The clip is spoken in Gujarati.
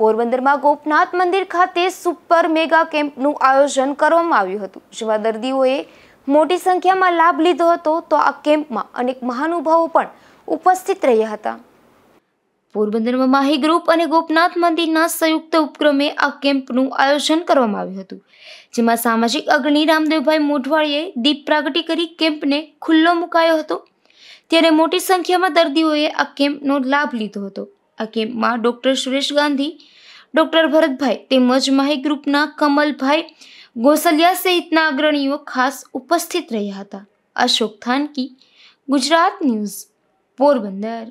પોરબંદરમાં ગોપનાથ મંદિર ખાતે સુપર મેગા કેમ્પનું આયોજન કરવામાં આવ્યું હતું જેમાં દર્દીઓએ મોટી સંખ્યામાં લાભ લીધો હતો તો આ કેમ્પમાં અનેક મહાનુભાવો પણ ઉપસ્થિત રહ્યા હતા પોરબંદરમાં માહી ગ્રુપ અને ગોપનાથ મંદિરના સંયુક્ત ઉપક્રમે આ કેમ્પનું આયોજન કરવામાં આવ્યું હતું જેમાં સામાજિક અગ્રણી રામદેવભાઈ મોઢવાળીએ દીપ પ્રાગટી કરી કેમ્પને ખુલ્લો મુકાયો હતો ત્યારે મોટી સંખ્યામાં દર્દીઓએ આ કેમ્પનો લાભ લીધો હતો આ કેમ્પમાં ડૉક્ટર સુરેશ ગાંધી ડૉક્ટર ભરતભાઈ તેમજ માહી ગ્રુપના કમલભાઈ ગોસલિયા સહિતના અગ્રણીઓ ખાસ ઉપસ્થિત રહ્યા હતા અશોક થાનકી ગુજરાત ન્યૂઝ પોરબંદર